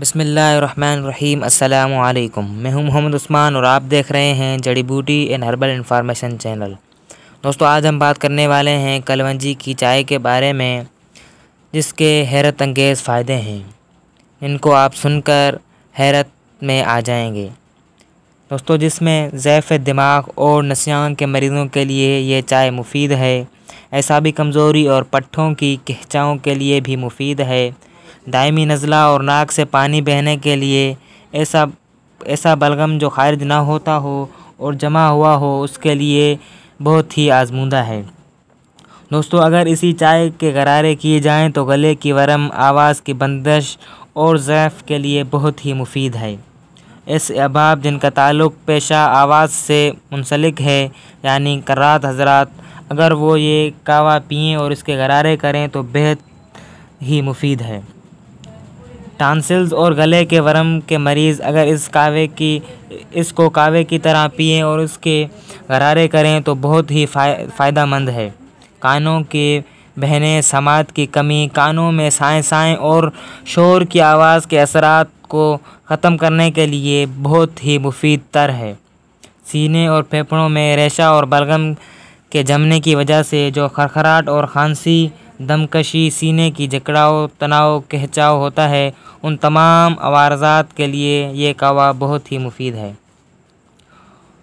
بسم اللہ الرحمن الرحیم السلام علیکم میں ہوں محمد عثمان اور آپ دیکھ رہے ہیں جڑی بوٹی اینڈ ہربل انفارمیشن چینل دوستو آج ہم بات کرنے والے ہیں کلونجی کی چائے کے بارے میں جس کے حیرت انگیز فائدے ہیں ان کو آپ سن کر حیرت میں آ جائیں گے دوستو جس میں ضعف دماغ اور نسیان کے مریضوں کے لیے یہ چائے مفید ہے ایسا بھی کمزوری اور پٹھوں کی کہچاؤں کے لیے بھی مفید ہے دائمی نزلہ اور ناک سے پانی بہنے کے لیے ایسا ایسا بلغم جو خارج نہ ہوتا ہو اور جمع ہوا ہو اس کے لیے بہت ہی آزمودہ ہے دوستو اگر اسی چائے کے غرارے کیے جائیں تو گلے کی ورم آواز کی بندش اور ضعف کے لیے بہت ہی مفید ہے اس احباب جن کا تعلق پیشہ آواز سے منسلک ہے یعنی کرات حضرات اگر وہ یہ کعوہ پئیں اور اس کے غرارے کریں تو بہت ہی مفید ہے ٹانسلز اور گلے کے ورم کے مریض اگر اس کعوے کی اس کو کعوے کی طرح پئیں اور اس کے غرارے کریں تو بہت ہی فائدہ مند ہے کانوں کے بہنے سماعت کی کمی کانوں میں سائیں سائیں اور شور کی آواز کے اثرات کو ختم کرنے کے لیے بہت ہی مفید تر ہے سینے اور پھیپھڑوں میں ریشہ اور بلغم کے جمنے کی وجہ سے جو خرخراہٹ اور کھانسی دمکشی سینے کی جکڑاؤ تناؤ کہچاؤ ہوتا ہے ان تمام عوارضات کے لیے یہ کہوا بہت ہی مفید ہے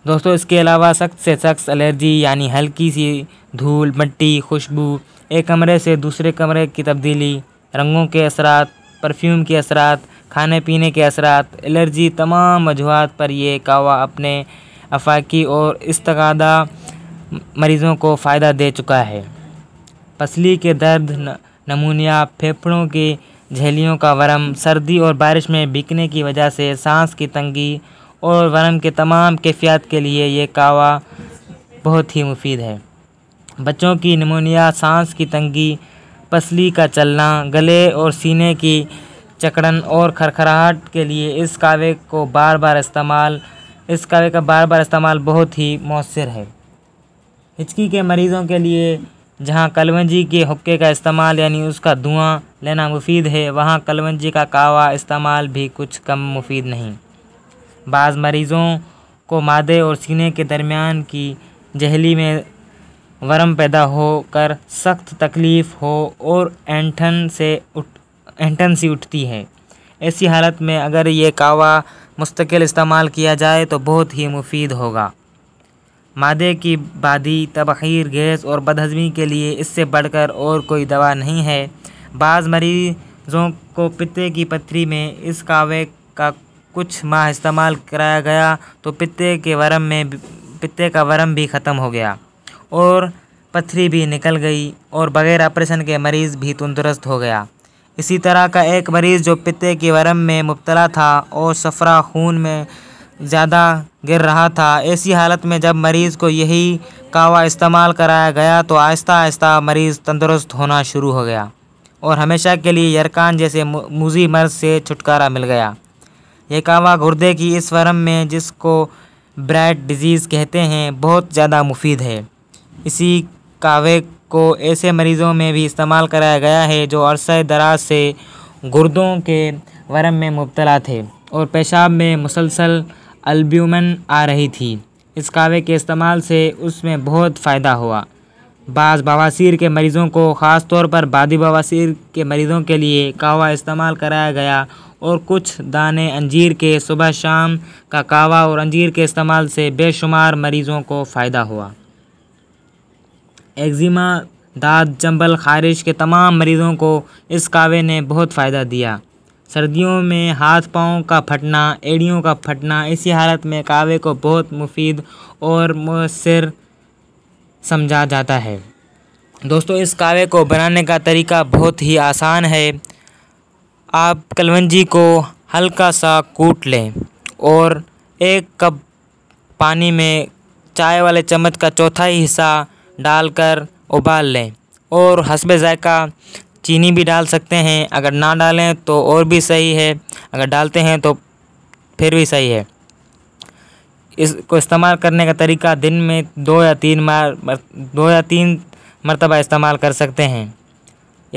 دوستو اس کے علاوہ سخت سے سخت الرجی یعنی ہلکی سی دھول مٹی خوشبو ایک کمرے سے دوسرے کمرے کی تبدیلی رنگوں کے اثرات پرفیوم کے اثرات کھانے پینے کے اثرات الرجی تمام وجوہات پر یہ کہوہ اپنے افاقی اور استقادہ مریضوں کو فائدہ دے چکا ہے پسلی کے درد نمونیا پھیپھڑوں کی جھیلیوں کا ورم سردی اور بارش میں بکنے کی وجہ سے سانس کی تنگی اور ورم کے تمام کیفیات کے لیے یہ کعوہ بہت ہی مفید ہے بچوں کی نمونیا سانس کی تنگی پسلی کا چلنا گلے اور سینے کی چکڑن اور کھرکھراہٹ کے لیے اس کعوے کو بار بار استعمال اس کاوے کا بار بار استعمال بہت ہی مؤثر ہے ہچکی کے مریضوں کے لیے جہاں کلونجی کے حقے کا استعمال یعنی اس کا دھواں لینا مفید ہے وہاں کلونجی کا کعوہ استعمال بھی کچھ کم مفید نہیں بعض مریضوں کو مادے اور سینے کے درمیان کی جہلی میں ورم پیدا ہو کر سخت تکلیف ہو اور اینٹھن سے اینٹھن سی اٹھتی ہے ایسی حالت میں اگر یہ کعوہ مستقل استعمال کیا جائے تو بہت ہی مفید ہوگا مادے کی بادی تبخیر گیس اور بدہضمی کے لیے اس سے بڑھ کر اور کوئی دوا نہیں ہے بعض مریضوں کو پتے کی پتھری میں اس کاوے کا کچھ ماہ استعمال کرایا گیا تو پتے کے ورم میں پتے کا ورم بھی ختم ہو گیا اور پتھری بھی نکل گئی اور بغیر آپریشن کے مریض بھی تندرست ہو گیا اسی طرح کا ایک مریض جو پتے کے ورم میں مبتلا تھا اور سفرا خون میں زیادہ گر رہا تھا ایسی حالت میں جب مریض کو یہی کعوہ استعمال کرایا گیا تو آہستہ آہستہ مریض تندرست ہونا شروع ہو گیا اور ہمیشہ کے لیے یرکان جیسے موزی مرض سے چھٹکارا مل گیا یہ کعوہ گردے کی اس ورم میں جس کو برائٹ ڈیزیز کہتے ہیں بہت زیادہ مفید ہے اسی کعوے کو ایسے مریضوں میں بھی استعمال کرایا گیا ہے جو عرصہ دراز سے گردوں کے ورم میں مبتلا تھے اور پیشاب میں مسلسل البیومن آ رہی تھی اس قہوے کے استعمال سے اس میں بہت فائدہ ہوا بعض بواسیر کے مریضوں کو خاص طور پر بادی بواسیر کے مریضوں کے لیے کعوہ استعمال کرایا گیا اور کچھ دانے انجیر کے صبح شام کا کعوہ اور انجیر کے استعمال سے بے شمار مریضوں کو فائدہ ہوا ایگزیما داد چمبل خارش کے تمام مریضوں کو اس کعوے نے بہت فائدہ دیا سردیوں میں ہاتھ پاؤں کا پھٹنا ایڑیوں کا پھٹنا اسی حالت میں کعوے کو بہت مفید اور مؤثر سمجھا جاتا ہے دوستو اس کعوے کو بنانے کا طریقہ بہت ہی آسان ہے آپ کلونجی کو ہلکا سا کوٹ لیں اور ایک کپ پانی میں چائے والے چمچ کا چوتھا ہی حصہ ڈال کر ابال لیں اور حسب ذائقہ چینی بھی ڈال سکتے ہیں اگر نہ ڈالیں تو اور بھی صحیح ہے اگر ڈالتے ہیں تو پھر بھی صحیح ہے اس کو استعمال کرنے کا طریقہ دن میں دو یا تین مار دو یا تین مرتبہ استعمال کر سکتے ہیں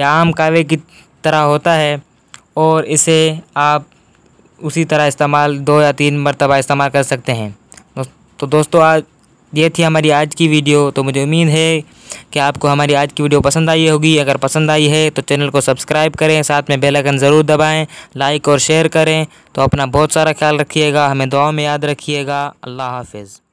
یا عام کعوے کی طرح ہوتا ہے اور اسے آپ اسی طرح استعمال دو یا تین مرتبہ استعمال کر سکتے ہیں تو دوستو آج یہ تھی ہماری آج کی ویڈیو تو مجھے امید ہے کہ آپ کو ہماری آج کی ویڈیو پسند آئی ہوگی اگر پسند آئی ہے تو چینل کو سبسکرائب کریں ساتھ میں بیل اکن ضرور دبائیں لائک اور شیئر کریں تو اپنا بہت سارا خیال رکھیے گا ہمیں دعاؤں میں یاد رکھیے گا اللہ حافظ